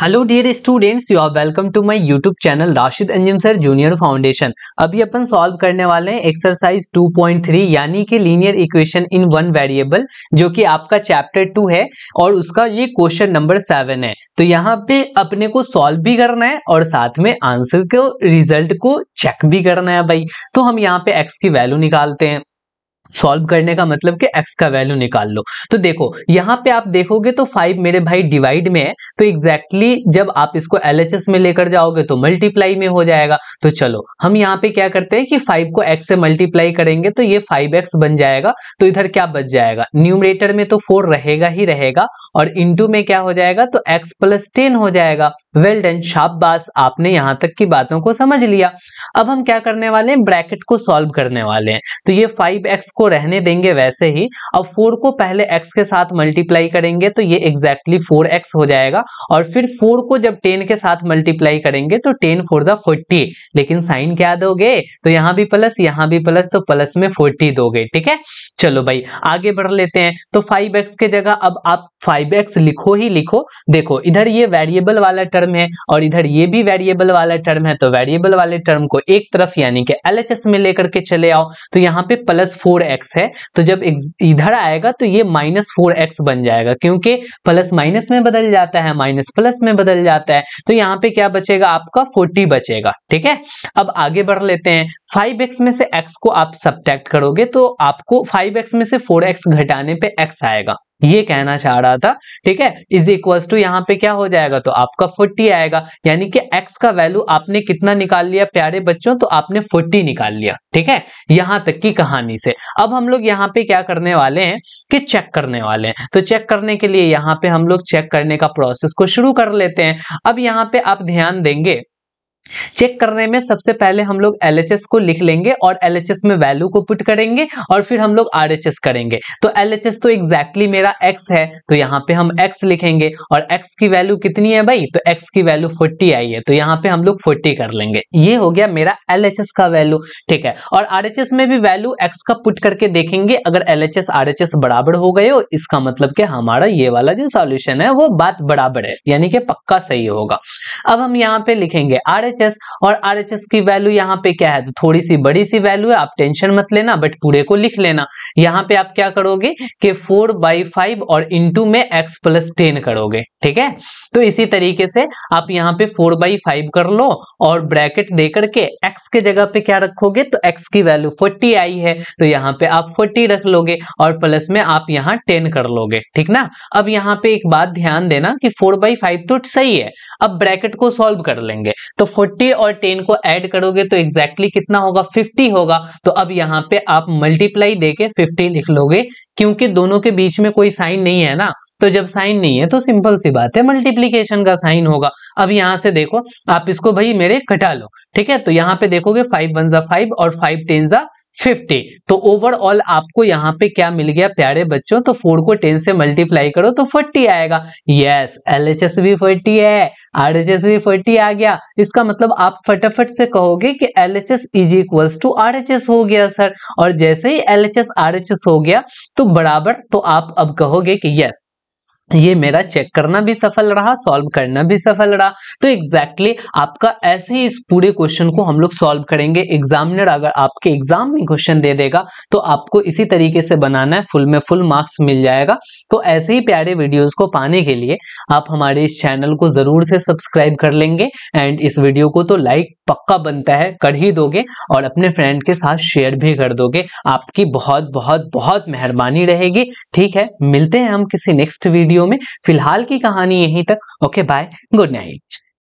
hello dear students you are welcome to my YouTube channel Rashid Anjim sir junior foundation अभी अपन solve करने वाले हैं एक्सरसाइज 2.3 यानी कि linear equation in one variable जो कि आपका चैप्टर टू है और उसका ये क्वेश्चन नंबर सेवन है तो यहाँ पे अपने को सॉल्व भी करना है और साथ में आंसर को रिजल्ट को चेक भी करना है भाई तो हम यहाँ पे एक्स की वैल्यू निकालते हैं सॉल्व करने का मतलब कि एक्स का वैल्यू निकाल लो तो देखो यहाँ पे आप देखोगे तो फाइव मेरे भाई डिवाइड में है तो एग्जैक्टली exactly जब आप इसको एल में लेकर जाओगे तो मल्टीप्लाई में हो जाएगा तो चलो हम यहाँ पे क्या करते हैं कि फाइव को एक्स से मल्टीप्लाई करेंगे तो ये फाइव बन जाएगा तो इधर क्या बच जाएगा न्यूमरेटर में तो फोर रहेगा ही रहेगा और इंटू में क्या हो जाएगा तो एक्स प्लस टेन हो जाएगा वेल डन शाबाश आपने यहां तक की बातों को समझ लिया अब हम क्या करने वाले हैं ब्रैकेट को सॉल्व करने वाले हैं तो ये 5x को रहने देंगे वैसे ही अब 4 को पहले x के साथ मल्टीप्लाई करेंगे तो ये एग्जैक्टली exactly 4x हो जाएगा और फिर 4 को जब 10 के साथ मल्टीप्लाई करेंगे तो 10 फोर द फोर्टी लेकिन साइन क्या दोगे तो यहाँ भी प्लस यहाँ भी प्लस तो प्लस में फोर्टी दोगे ठीक है चलो भाई आगे बढ़ लेते हैं तो फाइव के जगह अब आप फाइव लिखो ही लिखो देखो इधर ये वेरिएबल वाला टर्म टर्म है और इधर ये भी वेरिएबल वाला टर्म है तो वेरिएबल वाले टर्म को एक तरफ यानी कि एल में लेकर के चले आओ तो यहाँ पे प्लस फोर एक्स है तो जब इधर आएगा तो ये माइनस फोर एक्स बन जाएगा क्योंकि प्लस माइनस में बदल जाता है माइनस प्लस में बदल जाता है तो यहाँ पे क्या बचेगा आपका फोर्टी बचेगा ठीक है अब आगे बढ़ लेते हैं फाइव में से एक्स को आप सब करोगे तो आपको फाइव में से फोर घटाने पर एक्स आएगा ये कहना चाह रहा था ठीक है इज इक्वल टू यहाँ पे क्या हो जाएगा तो आपका 40 आएगा यानी कि x का वैल्यू आपने कितना निकाल लिया प्यारे बच्चों तो आपने 40 निकाल लिया ठीक है यहां तक की कहानी से अब हम लोग यहाँ पे क्या करने वाले हैं कि चेक करने वाले हैं तो चेक करने के लिए यहाँ पे हम लोग चेक करने का प्रोसेस को शुरू कर लेते हैं अब यहाँ पे आप ध्यान देंगे चेक करने में सबसे पहले हम लोग एल को लिख लेंगे और एल में वैल्यू को पुट करेंगे और फिर हम लोग आर करेंगे तो एल तो एग्जैक्टली exactly मेरा x है तो यहाँ पे हम x लिखेंगे और x की वैल्यू कितनी है भाई तो x की वैल्यू 40 आई है तो यहाँ पे हम लोग 40 कर लेंगे ये हो गया मेरा एल का वैल्यू ठीक है और आर में भी वैल्यू एक्स का पुट करके देखेंगे अगर एल एच बराबर हो गए हो इसका मतलब कि हमारा ये वाला जो सोल्यूशन है वो बात बराबर है यानी कि पक्का सही होगा अब हम यहाँ पे लिखेंगे आर आरएचएस और आरएचएस की वैल्यू यहाँ पे क्या है तो थोड़ी सी बड़ी सी वैल्यू है आप टेंशन मत लेना बट पूरे को लिख लेना यहाँ पे आप क्या करोगे कि फोर बाई फाइव और इंटू में एक्स प्लस टेन करोगे ठीक है तो इसी तरीके से आप यहाँ पे फोर बाई फाइव कर लो और ब्रैकेट दे करके एक्स के जगह पे क्या रखोगे तो एक्स की वैल्यू फोर्टी आई है तो यहाँ पे आप फोर्टी रख लोगे और प्लस में आप यहाँ टेन कर लोगे ठीक ना अब यहाँ पे एक बात ध्यान देना कि फोर बाई फाइव तो सही है अब ब्रैकेट को सॉल्व कर लेंगे तो फोर्टी और टेन को ऐड करोगे तो एग्जैक्टली exactly कितना होगा फिफ्टी होगा तो अब यहाँ पे आप मल्टीप्लाई देके फिफ्टी लिख लोगे क्योंकि दोनों के बीच में कोई साइन नहीं है ना तो जब साइन नहीं है तो सिंपल सी बात है मल्टीप्लीकेशन का साइन होगा अब यहाँ से देखो आप इसको भाई मेरे घटा लो ठीक है तो यहाँ पे देखोगे फाइव वन जा फाइव और फाइव टेन जा फिफ्टी तो ओवरऑल आपको यहाँ पे क्या मिल गया प्यारे बच्चों तो फोर को टेन से मल्टीप्लाई करो तो फोर्टी आएगा यस एल एच एस भी फोर्टी है आर एच एस भी फोर्टी आ गया इसका मतलब आप फटाफट से कहोगे कि L H S is equals to R H S हो गया सर और जैसे ही L H S R H S हो गया तो बराबर तो आप अब कहोगे कि यस ये मेरा चेक करना भी सफल रहा सॉल्व करना भी सफल रहा तो एग्जैक्टली exactly आपका ऐसे ही इस पूरे क्वेश्चन को हम लोग सॉल्व करेंगे एग्जामिनर अगर आपके एग्जाम में क्वेश्चन दे देगा तो आपको इसी तरीके से बनाना है फुल में फुल मार्क्स मिल जाएगा तो ऐसे ही प्यारे वीडियोस को पाने के लिए आप हमारे इस चैनल को जरूर से सब्सक्राइब कर लेंगे एंड इस वीडियो को तो लाइक पक्का बनता है कर ही दोगे और अपने फ्रेंड के साथ शेयर भी कर दोगे आपकी बहुत बहुत बहुत मेहरबानी रहेगी ठीक है मिलते हैं हम किसी नेक्स्ट वीडियो वीडियो में फिलहाल की कहानी यहीं तक ओके बाय गुड नाइट